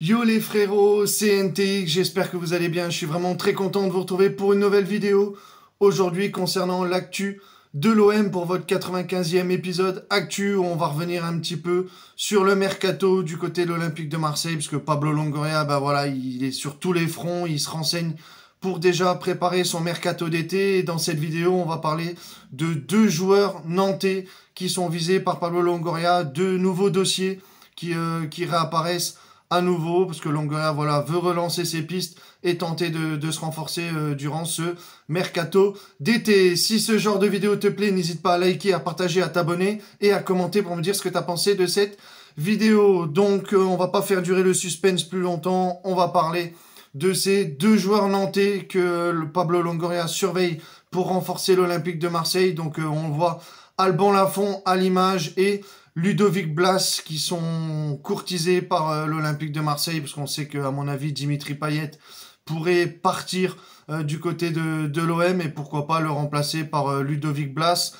Yo les frérots, c'est NTX, j'espère que vous allez bien, je suis vraiment très content de vous retrouver pour une nouvelle vidéo aujourd'hui concernant l'actu de l'OM pour votre 95e épisode actu où on va revenir un petit peu sur le mercato du côté de l'Olympique de Marseille puisque Pablo Longoria bah voilà, il est sur tous les fronts, il se renseigne pour déjà préparer son mercato d'été. Et dans cette vidéo, on va parler de deux joueurs nantais qui sont visés par Pablo Longoria, deux nouveaux dossiers qui, euh, qui réapparaissent à nouveau, parce que Longoria voilà, veut relancer ses pistes et tenter de, se renforcer euh, durant ce mercato d'été. Si ce genre de vidéo te plaît, n'hésite pas à liker, à partager, à t'abonner et à commenter pour me dire ce que tu as pensé de cette vidéo. Donc euh, on va pas faire durer le suspense plus longtemps, on va parler de ces deux joueurs nantais que Pablo Longoria surveille pour renforcer l'Olympique de Marseille. Donc euh, on voit Alban Lafont à l'image et Ludovic Blas qui sont courtisés par euh, l'Olympique de Marseille, parce qu'on sait qu'à mon avis, Dimitri Payet pourrait partir euh, du côté de, l'OM et pourquoi pas le remplacer par euh, Ludovic Blas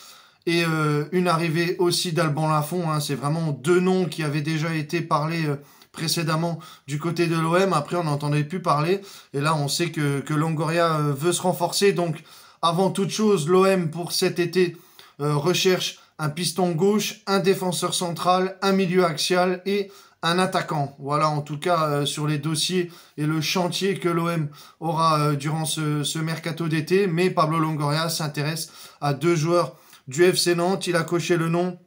et une arrivée aussi d'Alban Lafont. Hein, c'est vraiment deux noms qui avaient déjà été parlés précédemment du côté de l'OM. Après, on n'entendait plus parler. Et là, on sait que, que Longoria veut se renforcer. Donc, avant toute chose, l'OM pour cet été recherche un piston gauche, un défenseur central, un milieu axial et un attaquant. Voilà en tout cas euh, sur les dossiers et le chantier que l'OM aura euh, durant ce, mercato d'été. Mais Pablo Longoria s'intéresse à deux joueurs du FC Nantes. Il a coché le nom,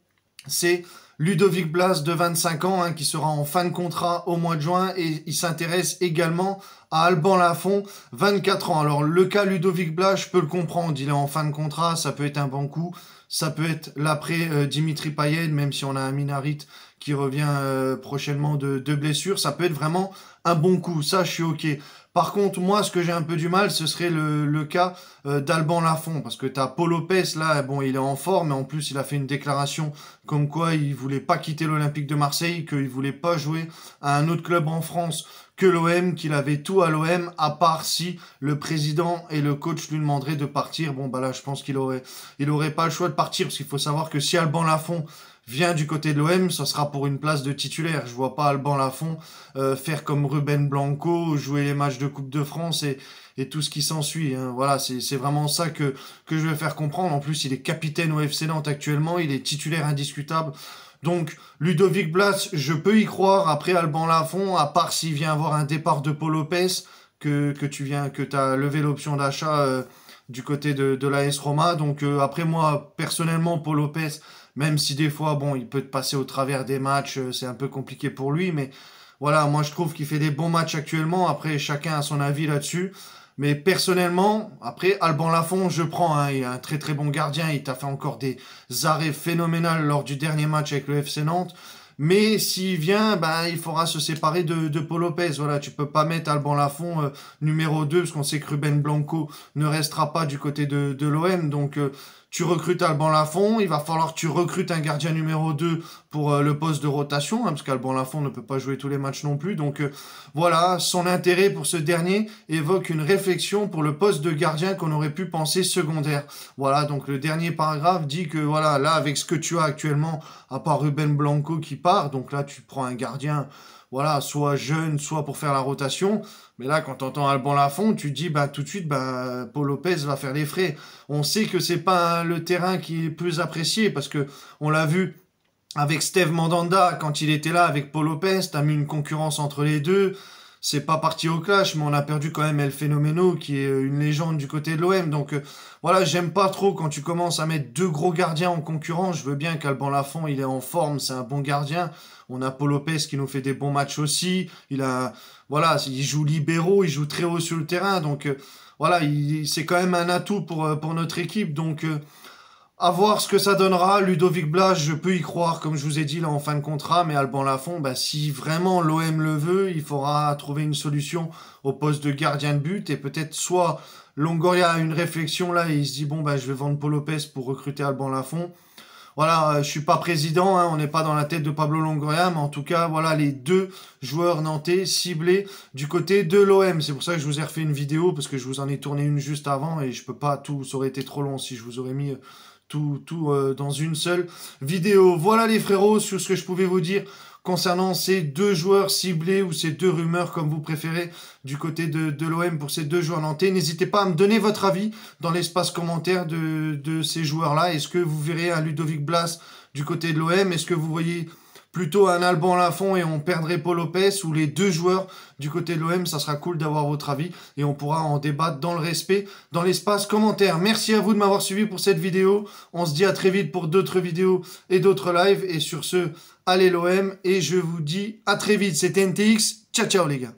c'est Ludovic Blas de 25 ans hein, qui sera en fin de contrat au mois de juin et il s'intéresse également à Alban Lafont, 24 ans. Alors le cas Ludovic Blas, je peux le comprendre, il est en fin de contrat, ça peut être un bon coup. Ça peut être l'après euh, Dimitri Payet, même si on a un Minarite qui revient euh, prochainement de, de blessure, ça peut être vraiment un bon coup. Ça, je suis OK. Par contre, moi, ce que j'ai un peu du mal, ce serait le, cas euh, d'Alban Lafont, parce que t'as Paul Lopez là, bon, il est en forme, mais en plus, il a fait une déclaration comme quoi il voulait pas quitter l'Olympique de Marseille, qu'il voulait pas jouer à un autre club en France que l'OM, qu'il avait tout à l'OM, à part si le président et le coach lui demanderaient de partir. Bon, bah là, je pense qu'il aurait, il aurait pas le choix de partir, parce qu'il faut savoir que si Alban Lafont vient du côté de l'OM, ça sera pour une place de titulaire. Je vois pas Alban Lafont euh, faire comme Ruben Blanco, jouer les matchs de Coupe de France et, tout ce qui s'ensuit. Hein. Voilà, c'est vraiment ça que, que je veux faire comprendre. En plus, il est capitaine au FC Nantes actuellement, il est titulaire indiscutable. Donc, Ludovic Blas, je peux y croire. Après, Alban Lafont, à part s'il vient avoir un départ de Paul Lopez, que, que tu viens, que tu as levé l'option d'achat euh, du côté de, de l'AS Roma. Donc, euh, après, moi, personnellement, Paul Lopez, même si des fois, bon, il peut passer au travers des matchs, euh, c'est un peu compliqué pour lui, mais voilà, moi je trouve qu'il fait des bons matchs actuellement. Après, chacun a son avis là-dessus. Mais personnellement, après, Alban Lafont, je prends. Hein. il est un très très bon gardien. Il t'a fait encore des arrêts phénoménales lors du dernier match avec le FC Nantes. Mais s'il vient, ben, il faudra se séparer de, de Paul Lopez. Voilà, tu peux pas mettre Alban Lafont euh, numéro 2 parce qu'on sait que Ruben Blanco ne restera pas du côté de, de l'OM. Donc, euh, tu recrutes Alban Lafont, il va falloir que tu recrutes un gardien numéro 2 pour euh, le poste de rotation, hein, parce qu'Alban Lafont ne peut pas jouer tous les matchs non plus. Donc euh, voilà, son intérêt pour ce dernier évoque une réflexion pour le poste de gardien qu'on aurait pu penser secondaire. Voilà, donc le dernier paragraphe dit que voilà, là avec ce que tu as actuellement, à part Ruben Blanco qui part, donc là tu prends un gardien voilà, soit jeune, soit pour faire la rotation. Mais là, quand t'entends Alban Lafont, tu dis bah tout de suite, bah Paul Lopez va faire les frais. On sait que c'est pas le terrain qui est plus apprécié parce que on l'a vu avec Steve Mandanda quand il était là avec Paul Lopez. T'as mis une concurrence entre les deux c'est pas parti au clash, mais on a perdu quand même El qui est euh, une légende du côté de l'OM. Donc euh, voilà, j'aime pas trop quand tu commences à mettre deux gros gardiens en concurrence. Je veux bien qu'Alban Lafont, il est en forme, c'est un bon gardien. On a Paul Lopez qui nous fait des bons matchs aussi. Il a, voilà, il joue libéraux, il joue très haut sur le terrain. Donc euh, voilà, c'est quand même un atout pour, pour notre équipe. Donc à voir ce que ça donnera. Ludovic Blas, je peux y croire, comme je vous ai dit, là, en fin de contrat. Mais Alban Lafont, bah, si vraiment l'OM le veut, il faudra trouver une solution au poste de gardien de but. Et peut-être soit Longoria a une réflexion là et il se dit, bon, bah, je vais vendre Paul Lopez pour recruter Alban Lafont. Voilà, euh, je suis pas président, hein, on n'est pas dans la tête de Pablo Longoria, mais en tout cas, voilà les deux joueurs nantais ciblés du côté de l'OM. C'est pour ça que je vous ai refait une vidéo, parce que je vous en ai tourné une juste avant, et je peux pas tout, ça aurait été trop long si je vous aurais mis euh, tout, tout euh, dans une seule vidéo. Voilà les frérots, sur ce que je pouvais vous dire concernant ces deux joueurs ciblés ou ces deux rumeurs comme vous préférez du côté de, de l'OM pour ces deux joueurs nantais. N'hésitez pas à me donner votre avis dans l'espace commentaire de, de ces joueurs-là. Est-ce que vous verrez un Ludovic Blas du côté de l'OM Est-ce que vous voyez plutôt un Alban fond et on perdrait Paul Lopez ou les deux joueurs du côté de l'OM. Ça sera cool d'avoir votre avis et on pourra en débattre dans le respect, dans l'espace commentaire. Merci à vous de m'avoir suivi pour cette vidéo. On se dit à très vite pour d'autres vidéos et d'autres lives. Et sur ce, allez l'OM et je vous dis à très vite. C'était NTX. Ciao, ciao les gars.